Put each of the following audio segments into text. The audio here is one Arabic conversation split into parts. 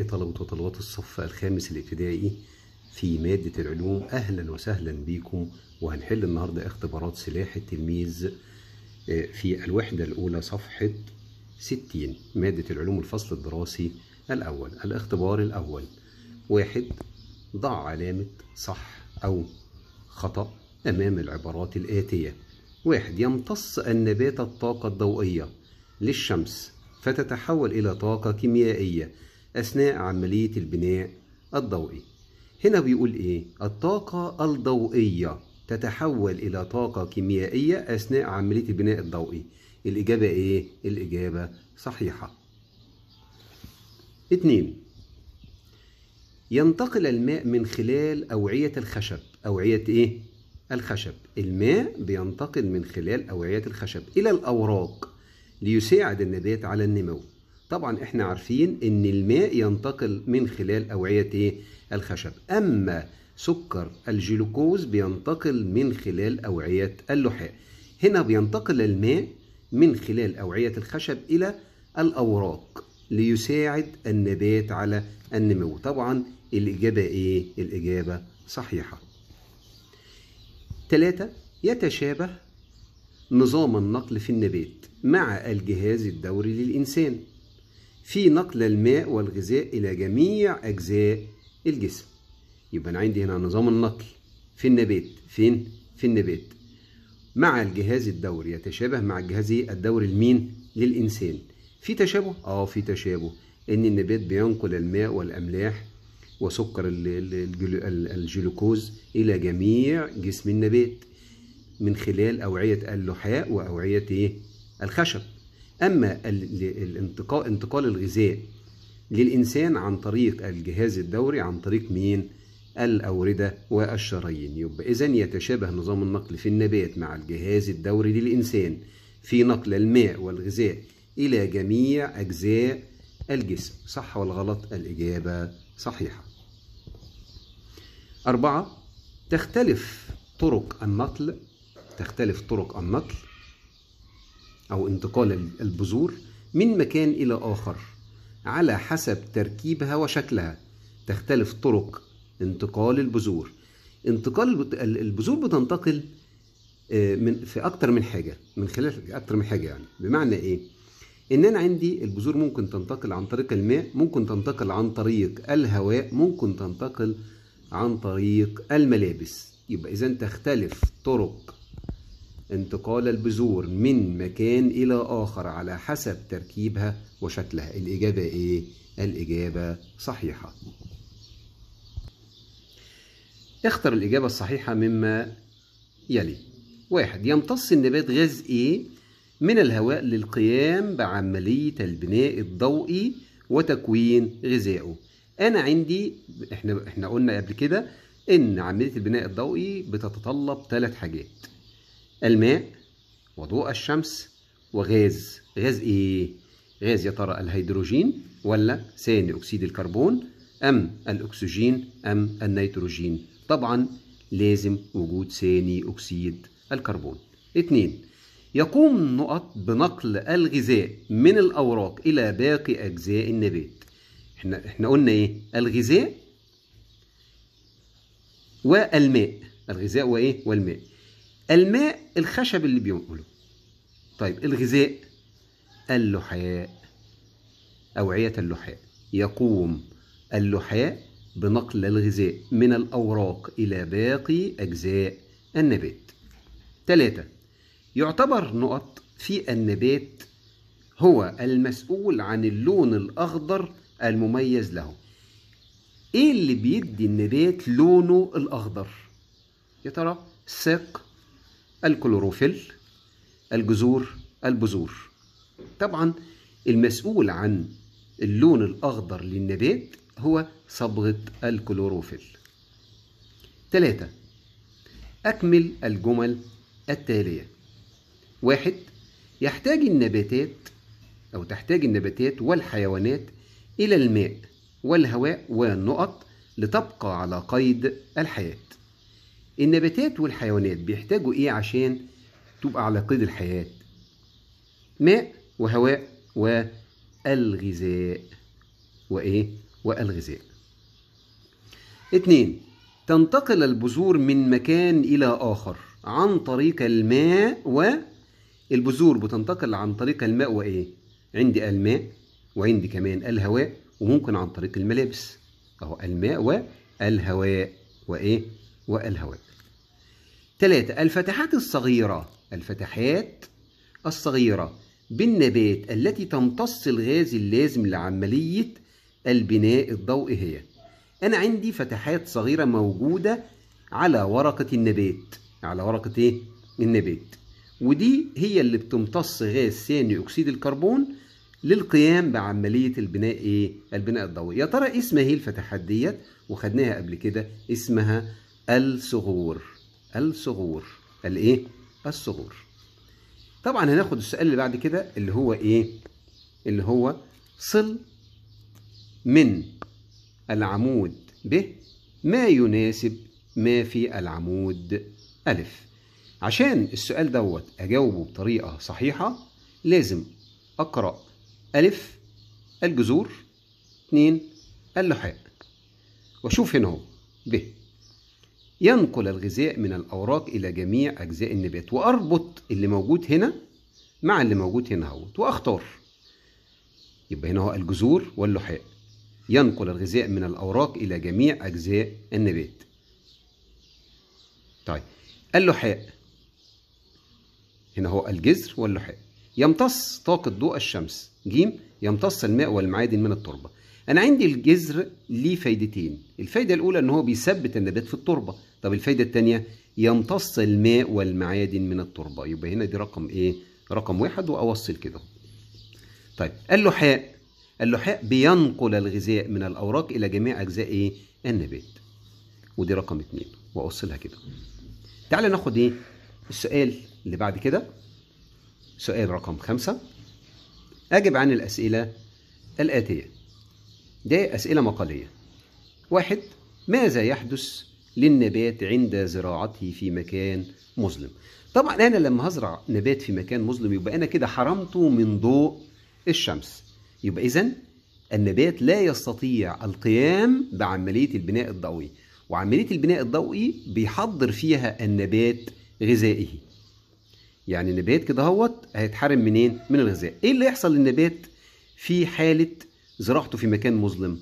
طلبة وطلبات الصف الخامس الابتدائي في مادة العلوم أهلا وسهلا بكم وهنحل النهاردة اختبارات سلاح التلميذ آه، في الوحدة الأولى صفحة 60 مادة العلوم الفصل الدراسي الأول الاختبار الأول واحد ضع علامة صح أو خطأ أمام العبارات الآتية واحد يمتص النبات الطاقة الضوئية للشمس فتتحول إلى طاقة كيميائية أثناء عملية البناء الضوئي هنا بيقول إيه؟ الطاقة الضوئية تتحول إلى طاقة كيميائية أثناء عملية البناء الضوئي الإجابة إيه؟ الإجابة صحيحة اتنين ينتقل الماء من خلال أوعية الخشب أوعية إيه؟ الخشب الماء بينتقل من خلال أوعية الخشب إلى الأوراق ليساعد النبات على النمو طبعا احنا عارفين ان الماء ينتقل من خلال اوعيه ايه الخشب اما سكر الجلوكوز بينتقل من خلال اوعيه اللحاء هنا بينتقل الماء من خلال اوعيه الخشب الى الاوراق ليساعد النبات على النمو طبعا الاجابه ايه الاجابه صحيحه ثلاثة يتشابه نظام النقل في النبات مع الجهاز الدوري للإنسان في نقل الماء والغذاء إلى جميع أجزاء الجسم يبقى أنا عندي هنا نظام النقل في النبات فين؟ في النبات مع الجهاز الدوري يتشابه مع الجهاز الدوري لمين؟ للإنسان في تشابه؟ آه في تشابه إن النبات بينقل الماء والأملاح وسكر الجلوكوز إلى جميع جسم النبات من خلال أوعية اللحاء وأوعية إيه؟ الخشب أما انتقال الغذاء للإنسان عن طريق الجهاز الدوري عن طريق مين؟ الأوردة والشرايين يبقى إذا يتشابه نظام النقل في النبات مع الجهاز الدوري للإنسان في نقل الماء والغذاء إلى جميع أجزاء الجسم صح ولا غلط الإجابة صحيحة أربعة تختلف طرق النقل تختلف طرق النقل أو انتقال البذور من مكان إلى آخر على حسب تركيبها وشكلها تختلف طرق انتقال البذور انتقال البذور بتنتقل آه، من في اكتر من حاجه من خلال اكتر من حاجه يعني بمعنى ايه ان انا عندي البذور ممكن تنتقل عن طريق الماء ممكن تنتقل عن طريق الهواء ممكن تنتقل عن طريق الملابس يبقى اذا تختلف طرق انتقال البذور من مكان إلى آخر على حسب تركيبها وشكلها الإجابة إيه؟ الإجابة صحيحة اختر الإجابة الصحيحة مما يلي واحد يمتص النبات غاز إيه من الهواء للقيام بعملية البناء الضوئي وتكوين غذائه أنا عندي إحنا إحنا قلنا قبل كده إن عملية البناء الضوئي بتتطلب ثلاث حاجات الماء وضوء الشمس وغاز غاز ايه غاز يا ترى الهيدروجين ولا ثاني اكسيد الكربون ام الاكسجين ام النيتروجين طبعا لازم وجود ثاني اكسيد الكربون اثنين يقوم النقط بنقل الغذاء من الاوراق الى باقي اجزاء النبات احنا احنا قلنا ايه الغذاء والماء الغذاء وايه والماء الماء الخشب اللي بينقله طيب الغذاء اللحاء أوعية اللحاء يقوم اللحاء بنقل الغذاء من الأوراق إلى باقي أجزاء النبات ثلاثة يعتبر نقط في النبات هو المسؤول عن اللون الأخضر المميز له ايه اللي بيدي النبات لونه الاخضر يا ترى سق الكلوروفيل الجذور البذور طبعا المسؤول عن اللون الأخضر للنبات هو صبغة الكلوروفيل ثلاثة أكمل الجمل التالية واحد يحتاج النباتات أو تحتاج النباتات والحيوانات إلى الماء والهواء والنقط لتبقى على قيد الحياه النباتات والحيوانات بيحتاجوا ايه عشان تبقى على قيد الحياة ماء وهواء والغذاء وايه والغذاء اتنين تنتقل البذور من مكان الى اخر عن طريق الماء والبذور بتنتقل عن طريق الماء وايه عندي الماء وعندي كمان الهواء وممكن عن طريق الملابس اهو الماء والهواء وايه والهواب ثلاثة الفتحات الصغيرة الفتحات الصغيرة بالنبات التي تمتص الغاز اللازم لعملية البناء الضوئي هي أنا عندي فتحات صغيرة موجودة على ورقة النبات على ورقة إيه؟ النبات ودي هي اللي بتمتص غاز ثاني أكسيد الكربون للقيام بعملية البناء إيه؟ البناء الضوئي يا ترى اسمها إيه الفتحات ديت وخدناها قبل كده اسمها الصغور الصغور الايه الصغور طبعا هناخد السؤال اللي بعد كده اللي هو ايه اللي هو صل من العمود ب ما يناسب ما في العمود ألف عشان السؤال دوت أجاوبه بطريقة صحيحة لازم أقرأ ألف الجذور اتنين اللحاء وأشوف هنا ب ينقل الغذاء من الأوراق إلى جميع أجزاء النبات وأربط اللي موجود هنا مع اللي موجود هنا اهوت وأختار يبقى هنا هو الجذور واللحاء ينقل الغذاء من الأوراق إلى جميع أجزاء النبات طيب اللحاء هنا هو الجذر واللحاء يمتص طاقة ضوء الشمس جيم يمتص الماء والمعادن من التربة انا عندي الجذر ليه فايدتين الفايده الاولى ان هو بيثبت النبات في التربه طب الفايده الثانيه يمتص الماء والمعادن من التربه يبقى هنا دي رقم ايه رقم واحد واوصل كده طيب اللحاء اللحاء بينقل الغذاء من الاوراق الى جميع اجزاء ايه النبات ودي رقم اتنين واوصلها كده تعالى ناخد ايه السؤال اللي بعد كده سؤال رقم خمسة أجب عن الأسئلة الآتية ده أسئلة مقالية واحد ماذا يحدث للنبات عند زراعته في مكان مظلم طبعا أنا لما هزرع نبات في مكان مظلم يبقى أنا كده حرمته من ضوء الشمس يبقى إذا النبات لا يستطيع القيام بعملية البناء الضوئي وعملية البناء الضوئي بيحضر فيها النبات غذائه يعني النبات كده هوت هيتحرم منين؟ من الغذاء. ايه اللي يحصل للنبات في حالة زرعته في مكان مظلم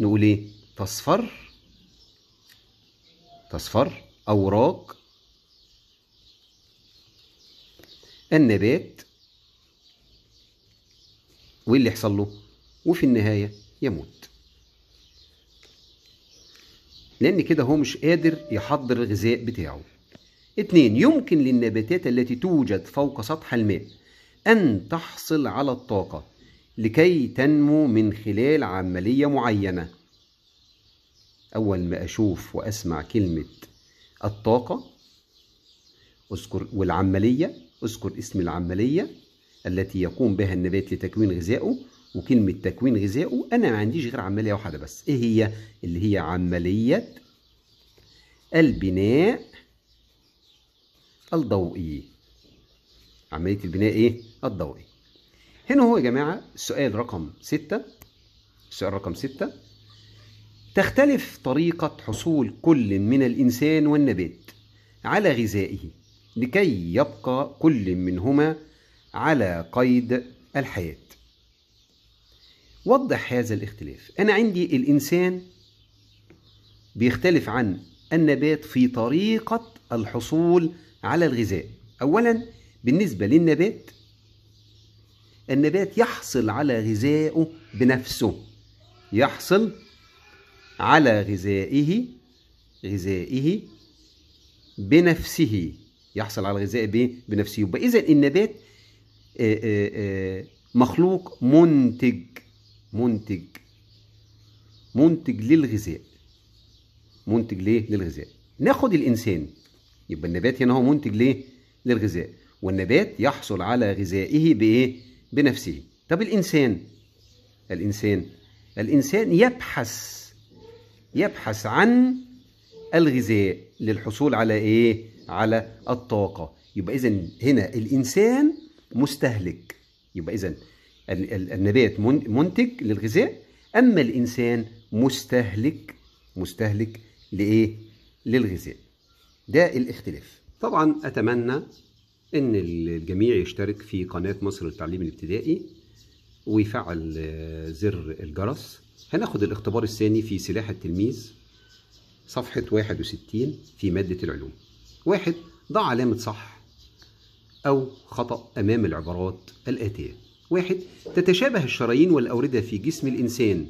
نقول ايه تصفر تصفر اوراق النبات وايه اللي يحصل له وفي النهايه يموت لان كده هو مش قادر يحضر الغذاء بتاعه اتنين يمكن للنباتات التي توجد فوق سطح الماء أن تحصل على الطاقة لكي تنمو من خلال عملية معينة أول ما أشوف وأسمع كلمة الطاقة أذكر والعملية أذكر اسم العملية التي يقوم بها النبات لتكوين غذائه وكلمة تكوين غذائه أنا ما عنديش غير عملية واحدة بس إيه هي اللي هي عملية البناء الضوئي عملية البناء إيه الضوئي هنا هو يا جماعة السؤال رقم ستة السؤال رقم ستة تختلف طريقة حصول كل من الإنسان والنبات على غذائه لكي يبقى كل منهما على قيد الحياة وضح هذا الاختلاف أنا عندي الإنسان بيختلف عن النبات في طريقة الحصول على الغذاء أولا بالنسبة للنبات النبات يحصل على غذائه بنفسه يحصل على غذائه غذائه بنفسه يحصل على الغذاء بنفسه يبقى اذا النبات آه، آه، آه، مخلوق منتج منتج منتج للغذاء منتج ليه للغذاء ناخد الانسان يبقى النبات هنا هو منتج ليه للغذاء والنبات يحصل على غذائه بايه بنفسه طب الإنسان الإنسان الإنسان يبحث يبحث عن الغذاء للحصول على إيه؟ على الطاقة يبقى إذا هنا الإنسان مستهلك يبقى إذا النبات منتج للغذاء أما الإنسان مستهلك مستهلك لإيه؟ للغذاء ده الاختلاف طبعا أتمنى ان الجميع يشترك في قناة مصر للتعليم الابتدائي ويفعل آه، زر الجرس هناخد الاختبار الثاني في سلاح التلميذ صفحة 61 في مادة العلوم واحد ضع علامة صح أو خطأ أمام العبارات الآتية واحد تتشابه الشرايين والأوردة في جسم الإنسان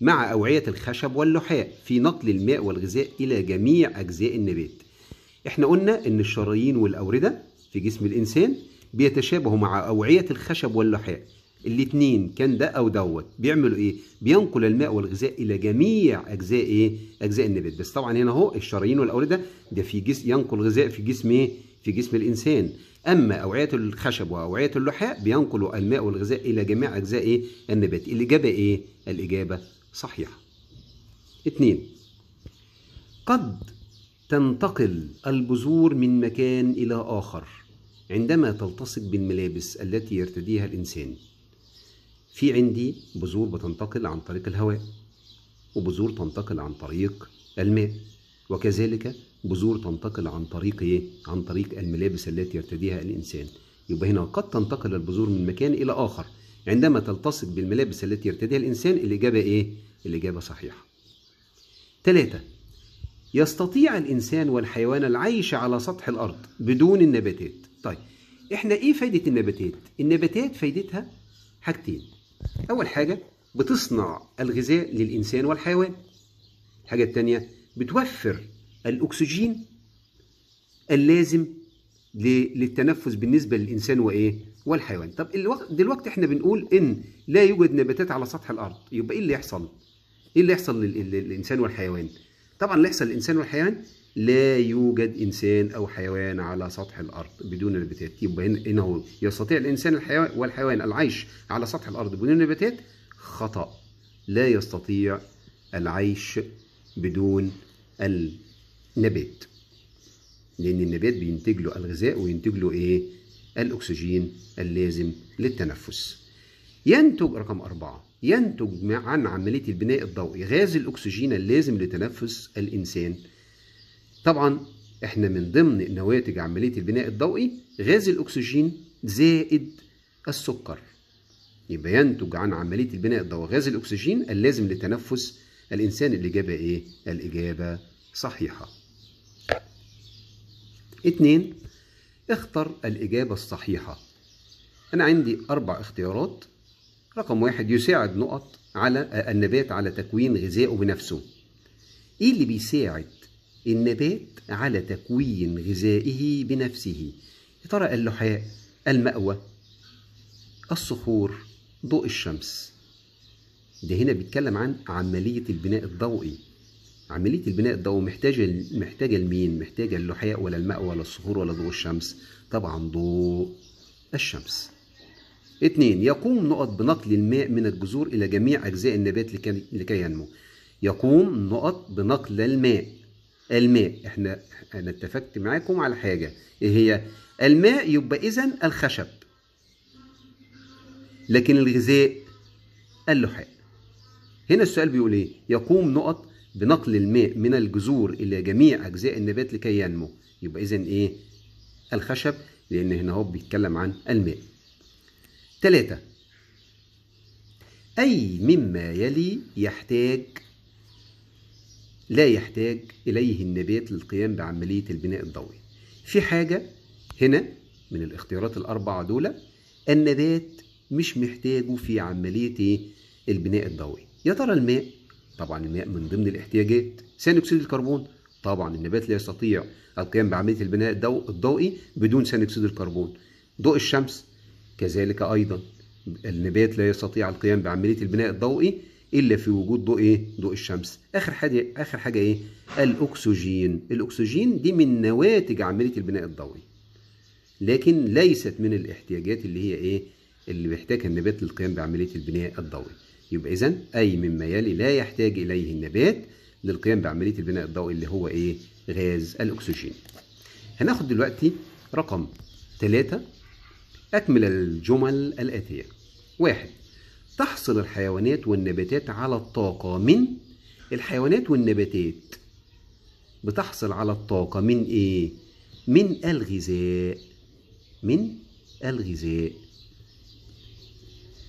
مع أوعية الخشب واللحاء في نقل الماء والغذاء إلى جميع أجزاء النبات احنا قلنا ان الشرايين والأوردة في جسم الإنسان بيتشابهوا مع أوعية الخشب واللحاء الاتنين كان ده أو دوت بيعملوا إيه؟ بينقل الماء والغذاء إلى جميع أجزاء إيه؟ أجزاء النبات بس طبعا هنا أهو الشرايين والأوردة ده في جسم ينقل غذاء في جسم إيه؟ في جسم الإنسان أما أوعية الخشب وأوعية اللحاء بينقلوا الماء والغذاء إلى جميع أجزاء إيه؟ النبات الإجابة إيه؟ الإجابة صحيحة اتنين قد تنتقل البذور من مكان إلى آخر عندما تلتصق بالملابس التي يرتديها الإنسان في عندي بذور بتنتقل عن طريق الهواء وبذور تنتقل عن طريق الماء وكذلك بذور تنتقل عن طريق ايه؟ عن طريق الملابس التي يرتديها الإنسان يبقى هنا قد تنتقل البذور من مكان إلى آخر عندما تلتصق بالملابس التي يرتديها الإنسان الإجابة إيه؟ الإجابة صحيحة ثلاثة يستطيع الإنسان والحيوان العيش على سطح الأرض بدون النباتات طيب احنا ايه فايده النباتات النباتات فايدتها حاجتين اول حاجه بتصنع الغذاء للانسان والحيوان الحاجه الثانيه بتوفر الاكسجين اللازم للتنفس بالنسبه للانسان وايه والحيوان طب دلوقتي احنا بنقول ان لا يوجد نباتات على سطح الارض يبقى ايه اللي يحصل ايه اللي يحصل للانسان والحيوان طبعا اللي يحصل الانسان والحيوان لا يوجد انسان او حيوان على سطح الارض بدون نباتات يبقى هو يستطيع الانسان الحيوان والحيوان العيش على سطح الارض بدون نباتات خطا لا يستطيع العيش بدون النبات لان النبات بينتج له الغذاء وينتج له ايه الاكسجين اللازم للتنفس ينتج رقم أربعة ينتج عن عملية البناء الضوئي غاز الأكسجين اللازم لتنفس الإنسان طبعا احنا من ضمن نواتج عملية البناء الضوئي غاز الأكسجين زائد السكر يبقى ينتج عن عملية البناء الضوئي غاز الأكسجين اللازم لتنفس الإنسان الإجابة إيه؟ الإجابة صحيحة اثنين اختر الإجابة الصحيحة أنا عندي أربع اختيارات رقم واحد يساعد نقط على النبات على تكوين غذائه بنفسه ايه اللي بيساعد النبات على تكوين غذائه بنفسه يا ترى اللحاء المأوى الصخور ضوء الشمس ده هنا بيتكلم عن عملية البناء الضوئي عملية البناء الضوئي محتاجة محتاجة لمين؟ محتاجة اللحاء ولا المأوى ولا الصخور ولا ضوء الشمس؟ طبعا ضوء الشمس اثنين يقوم نقط بنقل الماء من الجذور إلى جميع أجزاء النبات لكي ينمو يقوم نقط بنقل الماء الماء احنا انا اتفقت معاكم على حاجة ايه هي الماء يبقى إذا الخشب لكن الغذاء اللحاء هنا السؤال بيقول ايه يقوم نقط بنقل الماء من الجذور الى جميع اجزاء النبات لكي ينمو يبقى اذا ايه الخشب لان هنا هو بيتكلم عن الماء ثلاثة أي مما يلي يحتاج لا يحتاج إليه النبات للقيام بعملية البناء الضوئي في حاجة هنا من الاختيارات الأربعة دول النبات مش محتاجه في عملية البناء الضوئي يا ترى الماء طبعا الماء من ضمن الاحتياجات ثاني أكسيد الكربون طبعا النبات لا يستطيع القيام بعملية البناء الضوئي بدون ثاني أكسيد الكربون ضوء الشمس كذلك أيضا النبات لا يستطيع القيام بعملية البناء الضوئي إلا في وجود ضوء إيه؟ ضوء الشمس آخر حاجة آخر حاجة إيه الأكسجين الأكسجين دي من نواتج عملية البناء الضوئي لكن ليست من الاحتياجات اللي هي إيه اللي بيحتاجها النبات للقيام بعملية البناء الضوئي يبقى إذا أي مما يلي لا يحتاج إليه النبات للقيام بعملية البناء الضوئي اللي هو إيه غاز الأكسجين هناخد دلوقتي رقم ثلاثة أكمل الجمل الآتية واحد تحصل الحيوانات والنباتات على الطاقة من الحيوانات والنباتات بتحصل على الطاقة من إيه؟ من الغذاء من الغذاء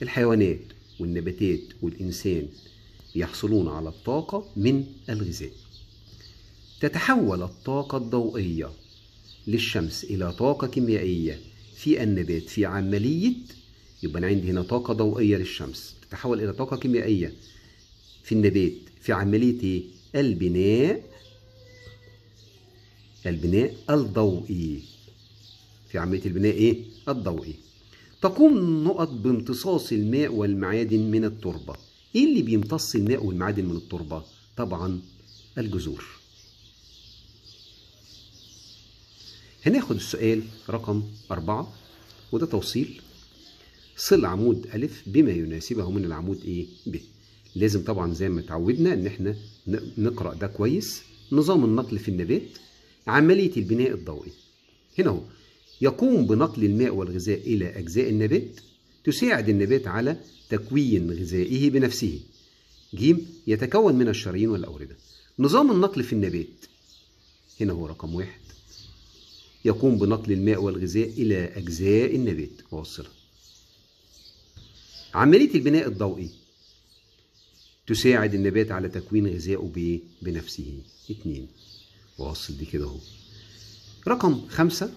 الحيوانات والنباتات والإنسان يحصلون على الطاقة من الغذاء تتحول الطاقة الضوئية للشمس إلى طاقة كيميائية في النبات في عملية يبقى أنا عندي هنا طاقة ضوئية للشمس تتحول إلى طاقة كيميائية في النبات في عملية إيه؟ البناء البناء الضوئي في عملية البناء إيه؟ الضوئي تقوم النقط بامتصاص الماء والمعادن من التربة إيه اللي بيمتص الماء والمعادن من التربة؟ طبعا الجذور هناخد السؤال رقم أربعة وده توصيل صل عمود أ بما يناسبه من العمود إيه ب لازم طبعا زي ما اتعودنا إن إحنا نقرأ ده كويس نظام النقل في النبات عملية البناء الضوئي هنا هو يقوم بنقل الماء والغذاء إلى أجزاء النبات تساعد النبات على تكوين غذائه بنفسه جيم يتكون من الشرايين والأوردة نظام النقل في النبات هنا هو رقم واحد يقوم بنقل الماء والغذاء إلى أجزاء النبات ووصلها عملية البناء الضوئي تساعد النبات على تكوين غذائه بنفسه اتنين ووصل دي كده اهو رقم خمسة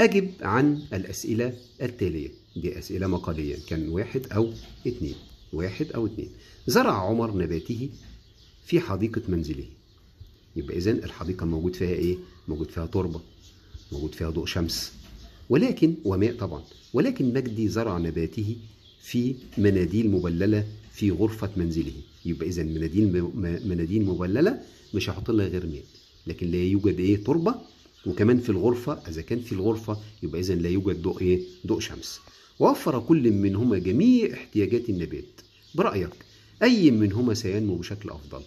أجب عن الأسئلة التالية دي أسئلة مقالية كان واحد أو اتنين واحد أو اتنين زرع عمر نباته في حديقة منزله يبقى إذن الحديقة موجود فيها إيه؟ موجود فيها تربه موجود فيها ضوء شمس ولكن وماء طبعا ولكن مجدي زرع نباته في مناديل مبلله في غرفه منزله يبقى اذا مناديل مناديل مبلله مش هحط لها غير ماء لكن لا يوجد ايه تربه وكمان في الغرفه اذا كان في الغرفه يبقى اذا لا يوجد ضوء ايه ضوء شمس ووفر كل منهما جميع احتياجات النبات برايك اي منهما سينمو بشكل افضل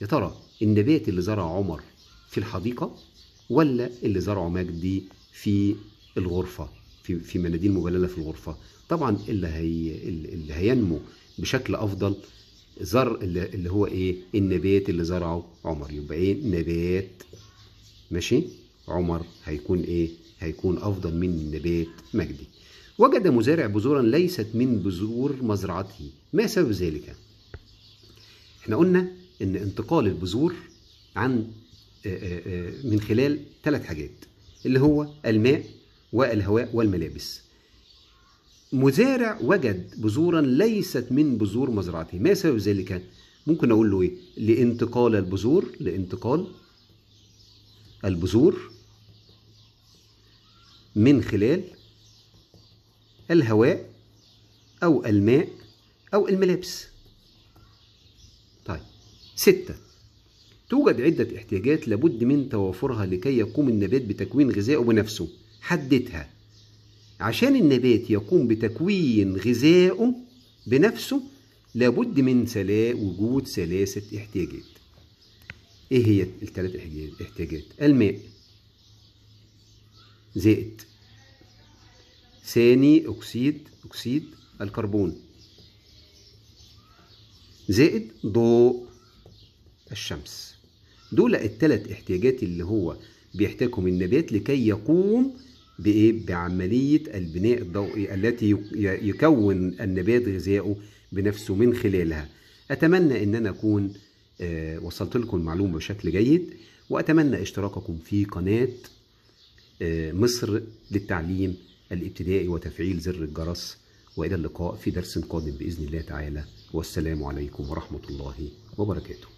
يا ترى النبات اللي زرعه عمر في الحديقه ولا اللي زرعه مجدي في الغرفه في في مناديل مبلله في الغرفه طبعا اللي هي اللي هينمو بشكل افضل زر اللي هو ايه النبات اللي زرعه عمر يبقى ايه نبات ماشي عمر هيكون ايه هيكون افضل من نبات مجدي وجد مزارع بذورا ليست من بذور مزرعته ما سبب ذلك احنا قلنا ان انتقال البذور عن آه، آه، آه، من خلال ثلاث حاجات اللي هو الماء والهواء والملابس مزارع وجد بذورا ليست من بذور مزرعته ما سبب ذلك ممكن اقول له ايه لانتقال البذور لانتقال البذور من خلال الهواء او الماء او الملابس طيب سته توجد عدة احتياجات لابد من توافرها لكي يقوم النبات بتكوين غذائه بنفسه حددها عشان النبات يقوم بتكوين غذائه بنفسه لابد من سلا وجود ثلاثة احتياجات ايه هي الثلاث احتياجات الماء زائد ثاني اكسيد اكسيد الكربون زائد ضوء الشمس دول الثلاث احتياجات اللي هو بيحتاجهم النبات لكي يقوم بايه بعمليه البناء الضوئي التي يكون النبات غذائه بنفسه من خلالها اتمنى ان انا اكون آه، وصلت لكم المعلومه بشكل جيد واتمنى اشتراككم في قناه آه، مصر للتعليم الابتدائي وتفعيل زر الجرس والى اللقاء في درس قادم باذن الله تعالى والسلام عليكم ورحمه الله وبركاته